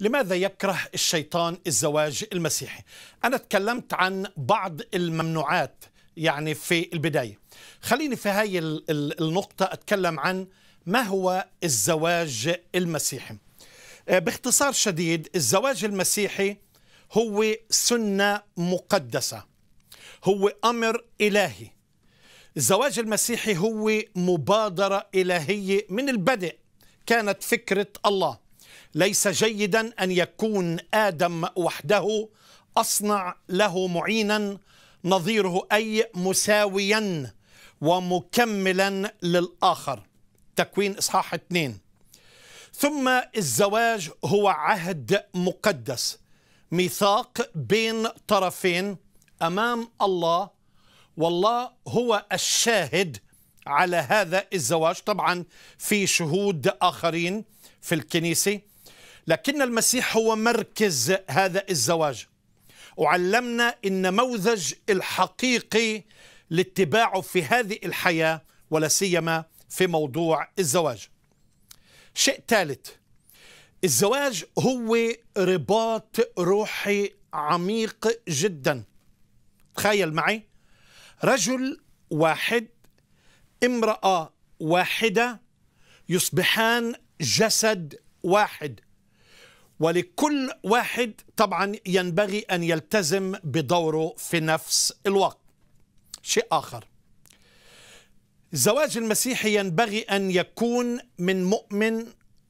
لماذا يكره الشيطان الزواج المسيحي أنا تكلمت عن بعض الممنوعات يعني في البداية خليني في هاي النقطة أتكلم عن ما هو الزواج المسيحي آه، باختصار شديد الزواج المسيحي هو سنة مقدسة هو أمر إلهي الزواج المسيحي هو مبادرة إلهية من البدء كانت فكرة الله ليس جيدا ان يكون ادم وحده اصنع له معينا نظيره اي مساويا ومكملا للاخر تكوين اصحاح اثنين ثم الزواج هو عهد مقدس ميثاق بين طرفين امام الله والله هو الشاهد على هذا الزواج طبعا في شهود اخرين في الكنيسه لكن المسيح هو مركز هذا الزواج وعلمنا النموذج الحقيقي لاتباعه في هذه الحياه ولا سيما في موضوع الزواج. شيء ثالث الزواج هو رباط روحي عميق جدا. تخيل معي رجل واحد امراه واحده يصبحان جسد واحد ولكل واحد طبعا ينبغي أن يلتزم بدوره في نفس الوقت شيء آخر الزواج المسيحي ينبغي أن يكون من مؤمن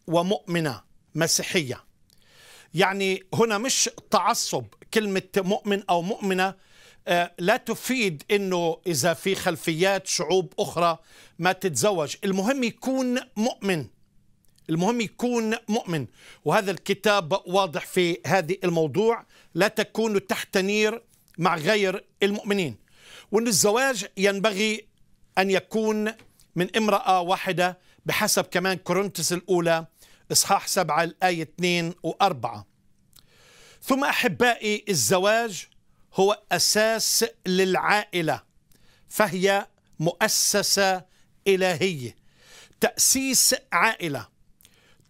ومؤمنة مسيحية يعني هنا مش تعصب كلمة مؤمن أو مؤمنة آه، لا تفيد أنه إذا في خلفيات شعوب أخرى ما تتزوج المهم يكون مؤمن المهم يكون مؤمن وهذا الكتاب واضح في هذه الموضوع لا تكونوا تحت نير مع غير المؤمنين وأن الزواج ينبغي أن يكون من امرأة واحدة بحسب كمان كورنثس الأولى إصحاح 7 الآية 2 و4 ثم أحبائي الزواج هو أساس للعائلة فهي مؤسسة إلهية تأسيس عائلة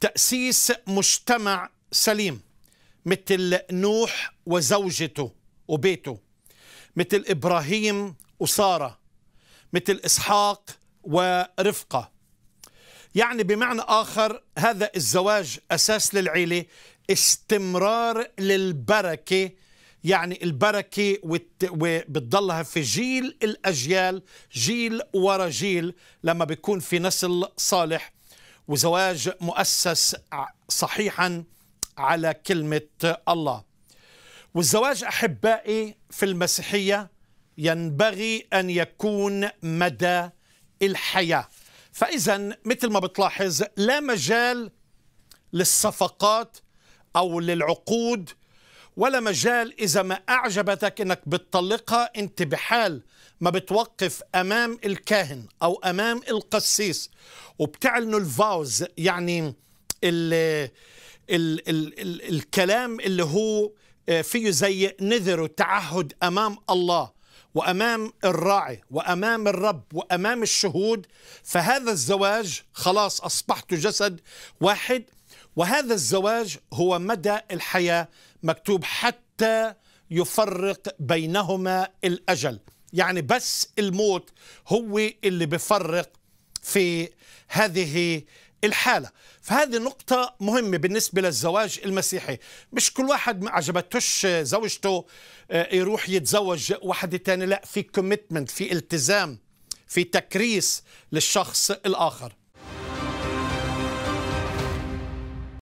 تأسيس مجتمع سليم مثل نوح وزوجته وبيته مثل إبراهيم وسارة مثل إسحاق ورفقة يعني بمعنى آخر هذا الزواج أساس للعيلة استمرار للبركة يعني البركة وبتضلها في جيل الأجيال جيل ورا جيل لما بيكون في نسل صالح وزواج مؤسس صحيحا على كلمة الله والزواج أحبائي في المسيحية ينبغي أن يكون مدى الحياة فإذا مثل ما بتلاحظ لا مجال للصفقات أو للعقود ولا مجال إذا ما أعجبتك إنك بتطلقها أنت بحال ما بتوقف أمام الكاهن أو أمام القسيس وبتعلنوا الفاوز يعني الـ الـ الـ الـ الكلام اللي هو آه، فيه زي نذر وتعهد أمام الله وامام الراعي وامام الرب وامام الشهود فهذا الزواج خلاص اصبحت جسد واحد وهذا الزواج هو مدى الحياة مكتوب حتى يفرق بينهما الأجل يعني بس الموت هو اللي بفرق في هذه الحالة فهذه نقطة مهمة بالنسبة للزواج المسيحي مش كل واحد ما عجبتوش زوجته آه، يروح يتزوج واحدة تانية لا في كوميتمنت في التزام في تكريس للشخص الآخر